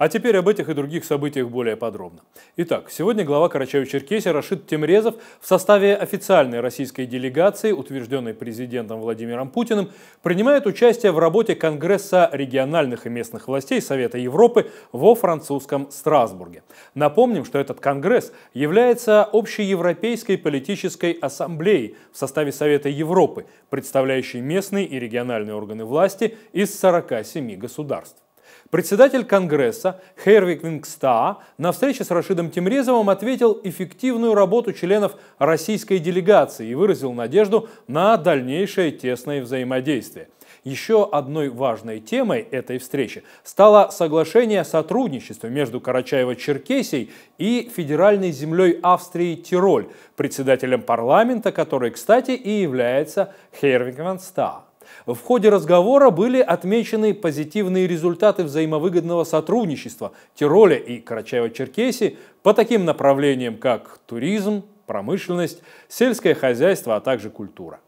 А теперь об этих и других событиях более подробно. Итак, сегодня глава карачаево черкесии Рашид Темрезов в составе официальной российской делегации, утвержденной президентом Владимиром Путиным, принимает участие в работе Конгресса региональных и местных властей Совета Европы во французском Страсбурге. Напомним, что этот Конгресс является общеевропейской политической ассамблеей в составе Совета Европы, представляющей местные и региональные органы власти из 47 государств. Председатель Конгресса Хервик Вингста на встрече с Рашидом Тимрезовым ответил эффективную работу членов российской делегации и выразил надежду на дальнейшее тесное взаимодействие. Еще одной важной темой этой встречи стало соглашение о сотрудничестве между Карачаево-Черкесией и федеральной землей Австрии Тироль, председателем парламента, который, кстати, и является Хервик Ванста. В ходе разговора были отмечены позитивные результаты взаимовыгодного сотрудничества Тироля и Карачаева-Черкесии по таким направлениям, как туризм, промышленность, сельское хозяйство, а также культура.